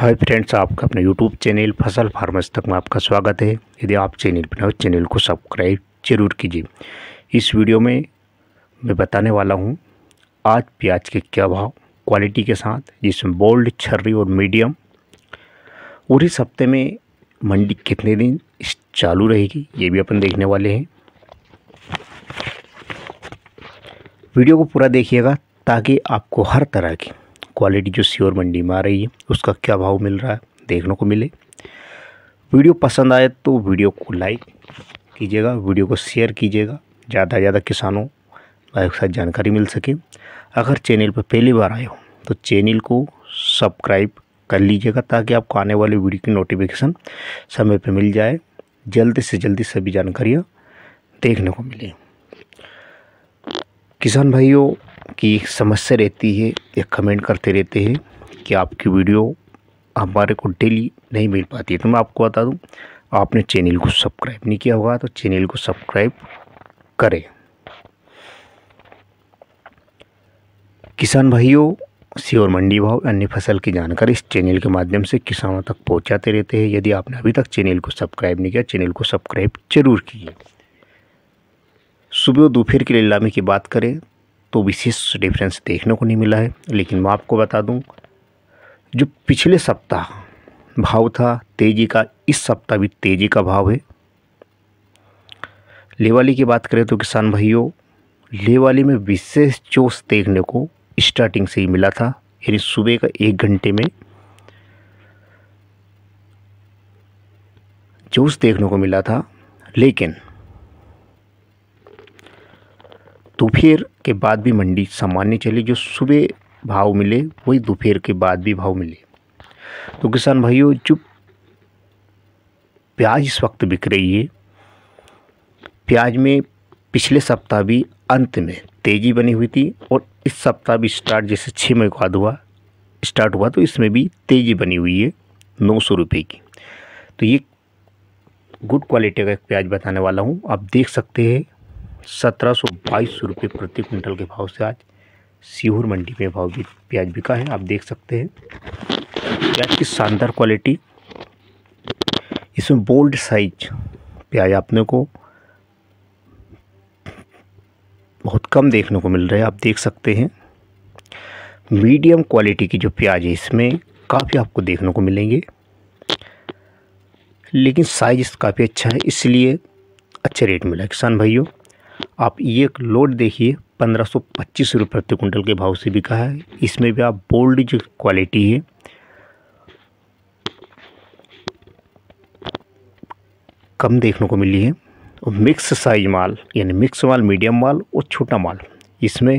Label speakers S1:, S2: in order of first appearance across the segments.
S1: hi friends आपका अपने YouTube channel फसल फार्मर्स तक में आपका स्वागत है यदि आप चैनल पर हो चैनल को सब्सक्राइब जरूर कीजिए इस वीडियो में मैं बताने वाला हूँ आज प्याज के क्या भाव क्वालिटी के साथ जिसमें बोल्ड छर्री और मीडियम और इस हफ्ते में मंडी कितने दिन चालू रहेगी ये भी अपन देखने वाले हैं वीडियो को पूरा देखिएगा ताकि आपको हर तरह की क्वालिटी जो सियोर मंडी में आ रही है उसका क्या भाव मिल रहा है देखने को मिले वीडियो पसंद आए तो वीडियो को लाइक कीजिएगा वीडियो को शेयर कीजिएगा ज़्यादा से ज़्यादा किसानों के साथ जानकारी मिल सके अगर चैनल पर पहली बार आए हो तो चैनल को सब्सक्राइब कर लीजिएगा ताकि आपको आने वाले वीडियो की नोटिफिकेशन समय पर मिल जाए जल्द से जल्दी सभी जानकारियाँ देखने को मिले किसान भाइयों की समस्या रहती है या कमेंट करते रहते हैं कि आपकी वीडियो हमारे को डेली नहीं मिल पाती है तो मैं आपको बता दूं आपने चैनल को सब्सक्राइब नहीं किया होगा तो चैनल को सब्सक्राइब करें किसान भाइयों सी और मंडी भाव अन्य फसल की जानकारी इस चैनल के माध्यम से किसानों तक पहुंचाते रहते हैं यदि आपने अभी तक चैनल को सब्सक्राइब नहीं किया चैनल को सब्सक्राइब जरूर किए सुबह दोपहर की लीलामी की बात करें तो विशेष डिफरेंस देखने को नहीं मिला है लेकिन मैं आपको बता दूं जो पिछले सप्ताह भाव था तेज़ी का इस सप्ताह भी तेज़ी का भाव है लेवाली की बात करें तो किसान भाइयों लेवाली में विशेष जोश देखने को स्टार्टिंग से ही मिला था यानी सुबह का एक घंटे में जोश देखने को मिला था लेकिन दोपहर के बाद भी मंडी सामान्य चली जो सुबह भाव मिले वही दोपहर के बाद भी भाव मिले तो किसान भाइयों जो प्याज इस वक्त बिक रही है प्याज में पिछले सप्ताह भी अंत में तेज़ी बनी हुई थी और इस सप्ताह भी स्टार्ट जैसे छः मई को बाद हुआ स्टार्ट हुआ तो इसमें भी तेज़ी बनी हुई है नौ सौ रुपये की तो ये गुड क्वालिटी का एक प्याज बताने वाला हूँ आप देख सकते हैं सत्रह सौ बाईस रुपये प्रति क्विंटल के भाव से आज सीहूर मंडी में भाव भी प्याज बिका है आप देख सकते हैं प्याज की शानदार क्वालिटी इसमें बोल्ड साइज प्याज आपने को बहुत कम देखने को मिल रहा है आप देख सकते हैं मीडियम क्वालिटी की जो प्याज है इसमें काफ़ी आपको देखने को मिलेंगे लेकिन साइज़ काफ़ी अच्छा है इसलिए अच्छे रेट मिला किसान भाइयों आप ये एक लोड देखिए पंद्रह सौ पच्चीस रुपये प्रति कुंटल के भाव से बिका है इसमें भी आप बोल्ड जो क्वालिटी है कम देखने को मिली है और मिक्स साइज माल यानी मिक्स माल मीडियम माल और छोटा माल इसमें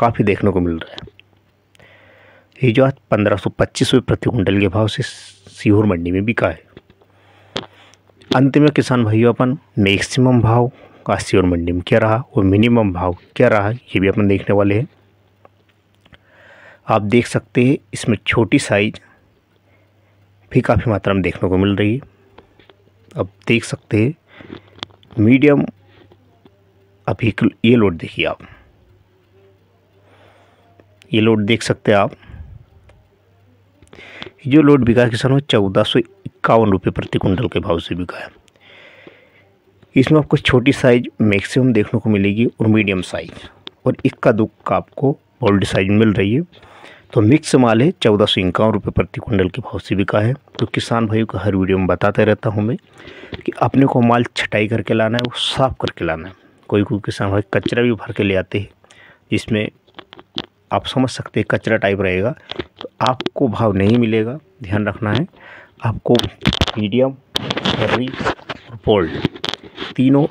S1: काफ़ी देखने को मिल रहा है ये जो आज पंद्रह सौ पच्चीस रुपये प्रति कुंटल के भाव से सीहोर मंडी में बिका है अंत में किसान भाइयों अपन मैक्सिमम भाव काशी और मंडी में क्या रहा और मिनिमम भाव क्या रहा ये भी अपन देखने वाले हैं आप देख सकते हैं इसमें छोटी साइज भी काफ़ी मात्रा में देखने को मिल रही है अब देख सकते हैं मीडियम अभी ये लोड देखिए आप ये लोड देख सकते हैं आप जो लोड बिका किसानों चौदह सौ इक्यावन रुपये प्रति कुंटल के भाव से बिका है इसमें आपको छोटी साइज मैक्सिमम देखने को मिलेगी और मीडियम साइज़ और इक्का दुक्का आपको बोल्ड साइज मिल रही है तो मिक्स माल है चौदह सौ इक्यावन रुपये प्रति कुंडल के भाव से बिका है तो किसान भाइयों को हर वीडियो में बताते रहता हूँ मैं कि अपने को माल छटाई करके लाना है वो साफ़ करके लाना है कोई कोई किसान भाई कचरा भी भर के ले आते हैं जिसमें आप समझ सकते हैं कचरा टाइप रहेगा तो आपको भाव नहीं मिलेगा ध्यान रखना है आपको मीडियम हरी और बोल्ड तीनों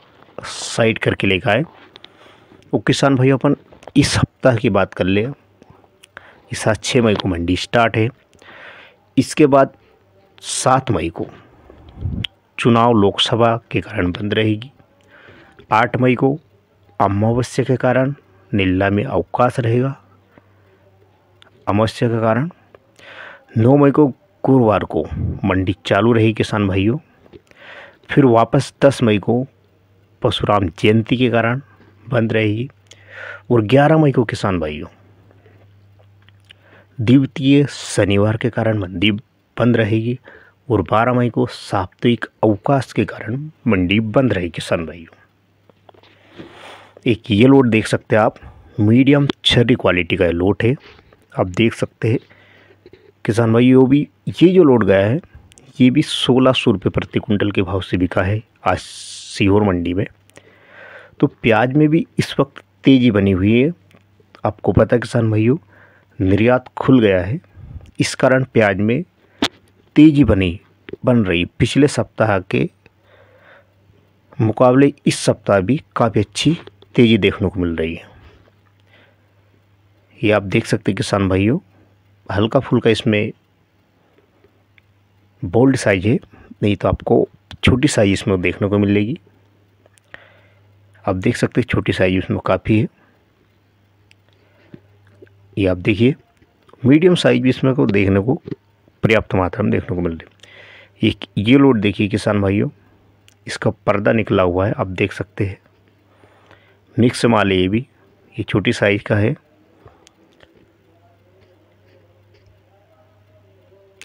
S1: साइड करके लेकर आए वो किसान भाई अपन इस सप्ताह की बात कर ले इस साथ छः मई को मंडी स्टार्ट है इसके बाद सात मई को चुनाव लोकसभा के कारण बंद रहेगी आठ मई को अमावस्या के कारण नीला में अवकाश रहेगा अमावस्या के कारण नौ मई को गुरुवार को मंडी चालू रही किसान भाइयों फिर वापस दस मई को परशुराम जयंती के कारण बंद रहेगी और 11 मई को किसान भाइयों द्वितीय शनिवार के कारण मंडी बंद रहेगी और 12 मई को साप्ताहिक अवकाश के कारण मंडी बंद रहेगी किसान भाइयों एक ये लोट देख सकते हैं आप मीडियम छरी क्वालिटी का लोट है आप देख सकते हैं किसान भाई यो भी ये जो लोट गया है ये भी सोलह सौ रुपये प्रति कुंटल के भाव से बिका है आज सीहोर मंडी में तो प्याज में भी इस वक्त तेज़ी बनी हुई है आपको पता किसान भाइयों निर्यात खुल गया है इस कारण प्याज में तेज़ी बनी बन रही पिछले सप्ताह के मुकाबले इस सप्ताह भी काफ़ी अच्छी तेज़ी देखने को मिल रही है ये आप देख सकते किसान भाइयों हल्का फुल्का इसमें बोल्ड साइज है नहीं तो आपको छोटी साइज इसमें देखने को मिलेगी आप देख सकते हैं छोटी साइज उसमें काफ़ी है ये आप देखिए मीडियम साइज भी इसमें को देखने को पर्याप्त मात्रा में देखने को मिल रही है ये ये लोड देखिए किसान भाइयों इसका पर्दा निकला हुआ है आप देख सकते हैं मिक्स माल ये भी ये छोटी साइज का है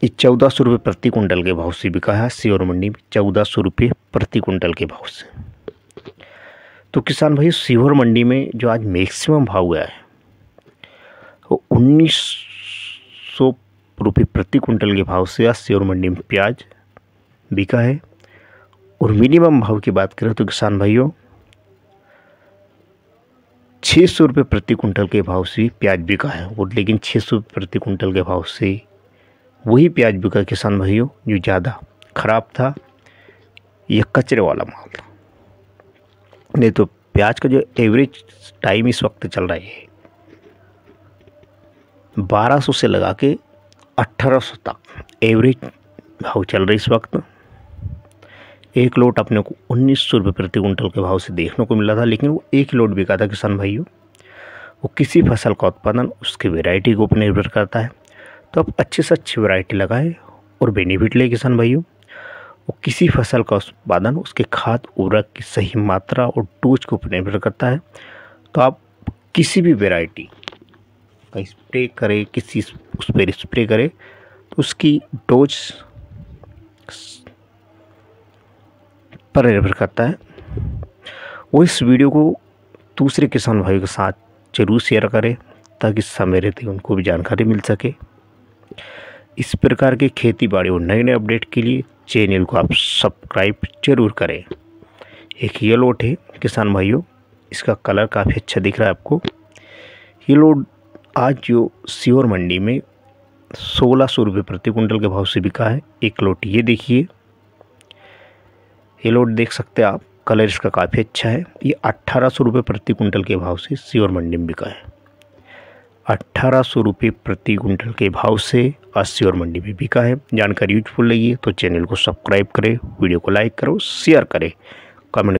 S1: ये चौदह सौ रुपये प्रति कुंटल के भाव से बिका है सीओर मंडी में चौदह सौ रुपये प्रति कुंटल के भाव से तो किसान भाई सीवर मंडी में जो आज मैक्सिमम भाव गया है वो उन्नीस सौ रुपये प्रति कुंटल के भाव से आज सीवर मंडी में प्याज बिका है और मिनिमम भाव की बात करें तो किसान भाइयों छः सौ रुपये प्रति कुंटल के भाव से प्याज बिका है और लेकिन छः सौ प्रति कुंटल के भाव से वही प्याज बिका किसान भाइयों जो ज़्यादा ख़राब था यह कचरे वाला माल था नहीं तो प्याज का जो एवरेज टाइम इस वक्त चल रहा है 1200 से लगा के 1800 तक एवरेज भाव चल रहा है इस वक्त एक लोट अपने को उन्नीस सौ रुपये प्रति कुंटल के भाव से देखने को मिला था लेकिन वो एक ही लोट बिका था किसान भाइयों वो किसी फसल का उत्पादन उसकी वैरायटी के ऊपर निर्भर करता है तो आप अच्छे से अच्छी वैरायटी लगाए और बेनिफिट ले किसान भाइयों वो किसी फसल का उत्पादन उसके खाद उर्वरक की सही मात्रा और डोज के ऊपर निर्भर करता है तो आप किसी भी वेराइटी का स्प्रे करें किसी उस पर स्प्रे करें तो उसकी डोज पर निर्भर करता है वो इस वीडियो को दूसरे किसान भाइयों के साथ ज़रूर शेयर करें ताकि समय रहते उनको भी जानकारी मिल सके इस प्रकार के खेती बाड़ी और नए नए अपडेट के लिए चैनल को आप सब्सक्राइब जरूर करें एक ये लोट है किसान भाइयों इसका कलर काफ़ी अच्छा दिख रहा है आपको ये लोट आज जो सीवर मंडी में सोलह सौ रुपये प्रति कुंटल के भाव से बिका है एक लोट ये देखिए ये लोट देख सकते हैं आप कलर इसका काफ़ी अच्छा है ये अट्ठारह सौ रुपये प्रति कुंटल के भाव से सीवर मंडी में बिका है अट्ठारह सौ रुपये प्रति क्विंटल के भाव से अस्सी और मंडी में बिका है जानकारी यूजफुल लगी तो चैनल को सब्सक्राइब करें वीडियो को लाइक करो शेयर करें कमेंट